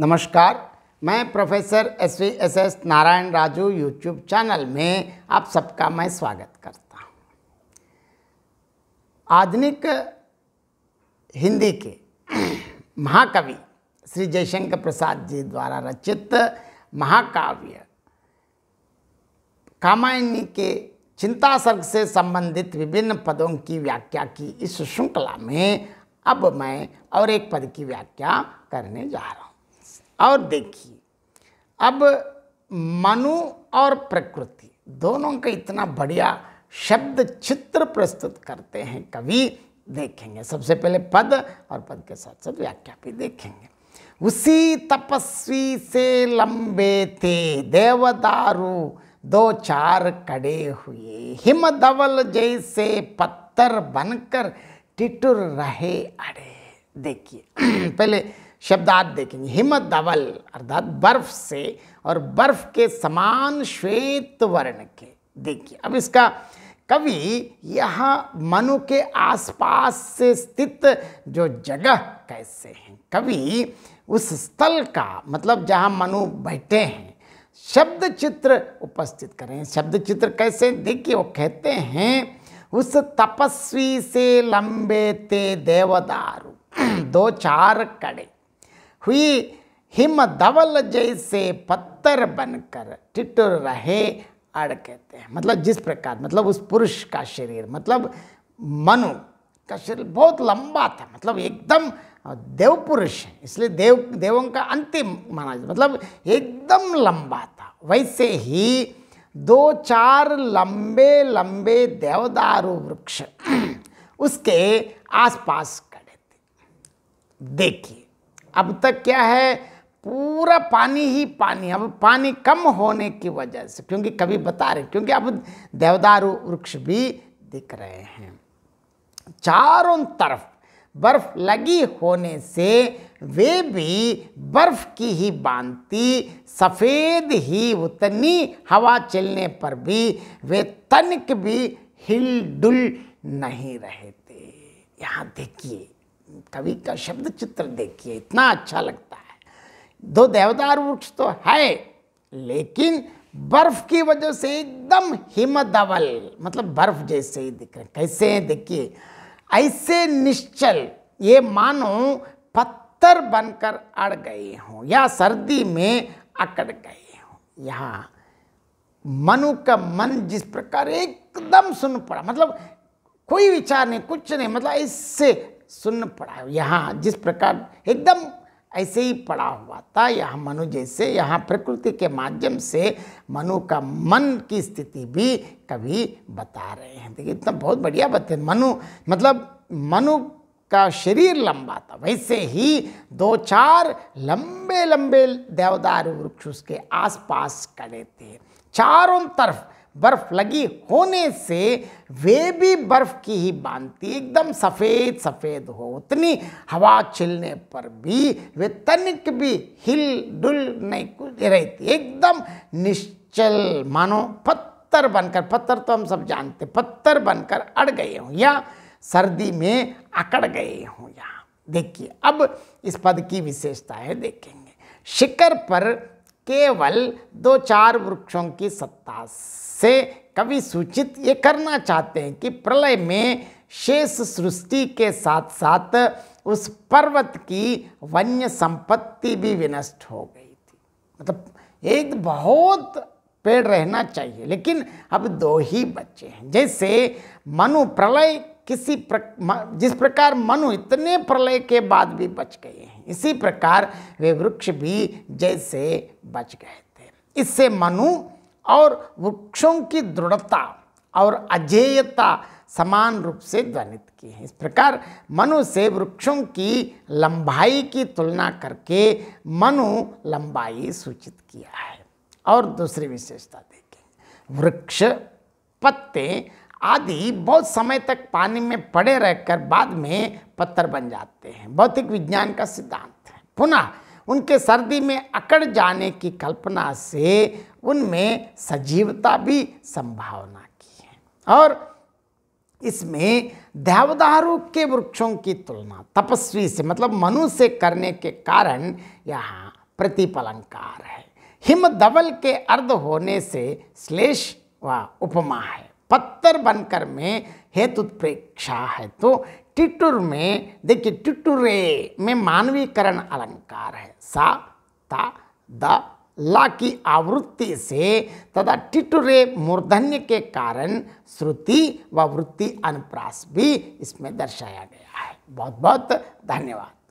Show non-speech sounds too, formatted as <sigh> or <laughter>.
नमस्कार मैं professor S V S S Narayana Raju YouTube channel में आप सबका मैं स्वागत करता हूँ आधुनिक हिंदी के महाकवि श्री जयशंकर प्रसाद जी द्वारा रचित महाकाव्य कामायनी के चिंता सर्ग से संबंधित विभिन्न पदों की व्याख्या की इस श्रृंखला में अब मैं और एक पद की व्याख्या करने जा रहा हूँ और देखिए अब मनु और प्रकृति दोनों का इतना बढ़िया शब्द चित्र प्रस्तुत करते हैं कवि देखेंगे सबसे पहले पद और पद के साथ साथ व्याख्या भी देखेंगे उसी तपस्वी से लंबे थे देवदारू दो चार कड़े हुए हिम धवल जैसे पत्थर बनकर टिटुर रहे अड़े देखिए <clears throat> पहले शब्दार्थ देखेंगे हिम दवल अर्थात बर्फ से और बर्फ के समान श्वेत वर्ण के देखिए अब इसका कवि यह मनु के आसपास से स्थित जो जगह कैसे हैं कवि उस स्थल का मतलब जहाँ मनु बैठे हैं शब्द चित्र उपस्थित करें शब्द चित्र कैसे देखिए वो कहते हैं उस तपस्वी से लंबे ते देवदारू <clears throat> दो चार कड़े हुई हिम धवल जैसे पत्थर बनकर टिटुर रहे अड़ कहते हैं मतलब जिस प्रकार मतलब उस पुरुष का शरीर मतलब मनु का शरीर बहुत लंबा था मतलब एकदम देव पुरुष है इसलिए देव देवों का अंतिम माना जाता मतलब एकदम लंबा था वैसे ही दो चार लंबे लंबे देवदारू वृक्ष <clears throat> उसके आसपास खड़े थे देखिए अब तक क्या है पूरा पानी ही पानी अब पानी कम होने की वजह से क्योंकि कभी बता रहे क्योंकि अब देवदारू वृक्ष भी दिख रहे हैं चारों तरफ बर्फ लगी होने से वे भी बर्फ की ही बांती सफ़ेद ही उतनी हवा चलने पर भी वे तनिक भी हिल डुल नहीं रहे थे यहाँ देखिए कवि का शब्द चित्र देखिए इतना अच्छा लगता है दो देवदार वृक्ष तो है लेकिन बर्फ की वजह से एकदम हिमदवल मतलब बर्फ जैसे ही दिख रहे कैसे हैं देखिए ऐसे निश्चल ये मानो पत्थर बनकर अड़ गए हों या सर्दी में अकड़ गए हों यहाँ मनु का मन जिस प्रकार एकदम सुन पड़ा मतलब कोई विचार नहीं कुछ नहीं मतलब इससे सुन्न पड़ा यहाँ जिस प्रकार एकदम ऐसे ही पड़ा हुआ था यह मनु जैसे यहाँ प्रकृति के माध्यम से मनु का मन की स्थिति भी कभी बता रहे हैं देखिए इतना बहुत बढ़िया बात है मनु मतलब मनु का शरीर लंबा था वैसे ही दो चार लंबे लंबे देवदार वृक्ष उसके आसपास खड़े थे चारों तरफ बर्फ लगी होने से वे भी बर्फ की ही बांधती एकदम सफ़ेद सफ़ेद हो उतनी हवा छिलने पर भी वे तनिक भी हिल डुल नहीं रहती एकदम निश्चल मानो पत्थर बनकर पत्थर तो हम सब जानते पत्थर बनकर अड़ गए हों या सर्दी में अकड़ गए हों या देखिए अब इस पद की विशेषता है देखेंगे शिखर पर केवल दो चार वृक्षों की सत्ता से कवि सूचित ये करना चाहते हैं कि प्रलय में शेष सृष्टि के साथ साथ उस पर्वत की वन्य संपत्ति भी विनष्ट हो गई थी मतलब एक तो बहुत पेड़ रहना चाहिए लेकिन अब दो ही बच्चे हैं जैसे मनु प्रलय किसी प्र जिस प्रकार मनु इतने प्रलय के बाद भी बच गए हैं इसी प्रकार वे वृक्ष भी जैसे बच गए थे इससे मनु और वृक्षों की दृढ़ता और अजेयता समान रूप से ध्वनित की है इस प्रकार मनु से वृक्षों की लंबाई की तुलना करके मनु लंबाई सूचित किया है और दूसरी विशेषता देखें वृक्ष पत्ते आदि बहुत समय तक पानी में पड़े रहकर बाद में पत्थर बन जाते हैं भौतिक विज्ञान का सिद्धांत है पुनः उनके सर्दी में अकड़ जाने की कल्पना से उनमें सजीवता भी संभावना की है और इसमें देवदारू के वृक्षों की तुलना तपस्वी से मतलब मनु से करने के कारण यहाँ प्रतिपलंकार है धवल के अर्ध होने से श्लेष व उपमा है पत्थर बनकर में हेतुत्प्रेक्षा है तो टिटुर में देखिए टिटुरे में मानवीकरण अलंकार है सा ता द ला की आवृत्ति से तथा टिटुरे मूर्धन्य के कारण श्रुति व वृत्ति अनुप्रास भी इसमें दर्शाया गया है बहुत बहुत धन्यवाद